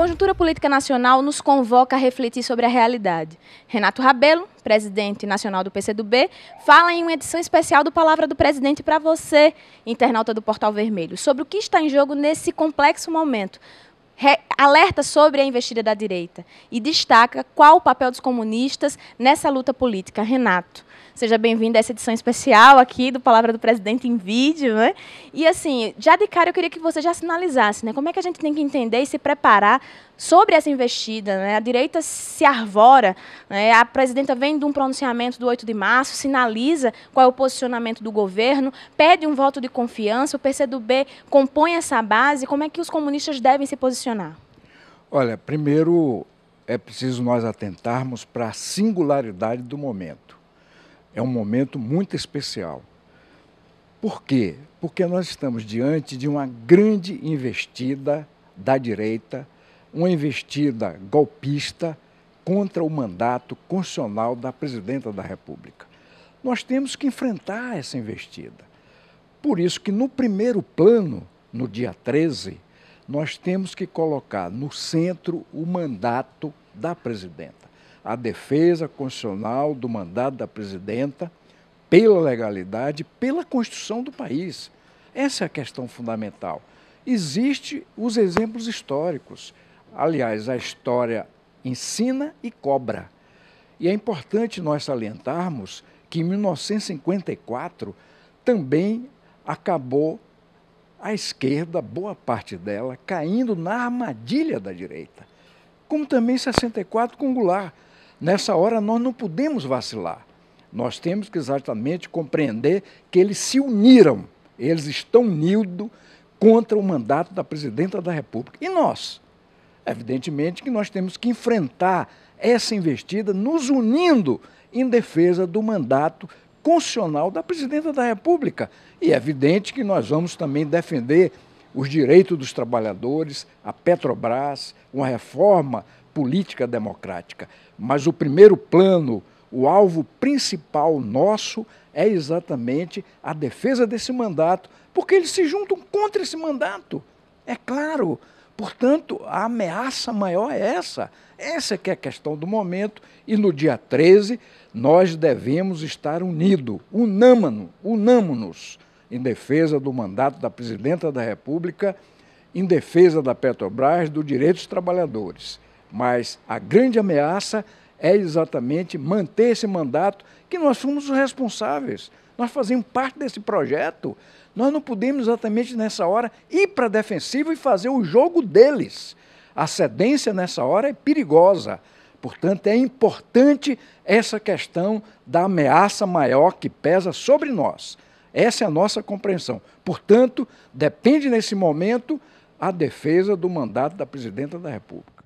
conjuntura política nacional nos convoca a refletir sobre a realidade. Renato Rabelo, presidente nacional do PCdoB, fala em uma edição especial do Palavra do Presidente para você, internauta do Portal Vermelho, sobre o que está em jogo nesse complexo momento alerta sobre a investida da direita e destaca qual o papel dos comunistas nessa luta política. Renato, seja bem-vindo a essa edição especial aqui do Palavra do Presidente em vídeo. Né? E assim, já de cara eu queria que você já sinalizasse né, como é que a gente tem que entender e se preparar sobre essa investida. Né? A direita se arvora, né? a presidenta vem de um pronunciamento do 8 de março, sinaliza qual é o posicionamento do governo, pede um voto de confiança, o PCdoB compõe essa base, como é que os comunistas devem se posicionar Olha, primeiro é preciso nós atentarmos para a singularidade do momento. É um momento muito especial. Por quê? Porque nós estamos diante de uma grande investida da direita, uma investida golpista contra o mandato constitucional da presidenta da República. Nós temos que enfrentar essa investida. Por isso que no primeiro plano, no dia 13, nós temos que colocar no centro o mandato da presidenta. A defesa constitucional do mandato da presidenta pela legalidade, pela Constituição do país. Essa é a questão fundamental. Existem os exemplos históricos. Aliás, a história ensina e cobra. E é importante nós salientarmos que em 1954 também acabou a esquerda, boa parte dela, caindo na armadilha da direita. Como também 64 com Goulart. Nessa hora nós não podemos vacilar. Nós temos que exatamente compreender que eles se uniram, eles estão unidos contra o mandato da presidenta da República. E nós? Evidentemente que nós temos que enfrentar essa investida nos unindo em defesa do mandato constitucional da presidenta da República. E é evidente que nós vamos também defender os direitos dos trabalhadores, a Petrobras, uma reforma política democrática. Mas o primeiro plano, o alvo principal nosso é exatamente a defesa desse mandato, porque eles se juntam contra esse mandato. É claro, Portanto, a ameaça maior é essa. Essa é que é a questão do momento e no dia 13 nós devemos estar unidos, unâmano, unâmonos em defesa do mandato da presidenta da República, em defesa da Petrobras, do direito dos trabalhadores. Mas a grande ameaça é exatamente manter esse mandato que nós fomos os responsáveis. Nós fazemos parte desse projeto. Nós não podemos exatamente nessa hora ir para a defensiva e fazer o jogo deles. A cedência nessa hora é perigosa. Portanto, é importante essa questão da ameaça maior que pesa sobre nós. Essa é a nossa compreensão. Portanto, depende nesse momento a defesa do mandato da presidenta da República.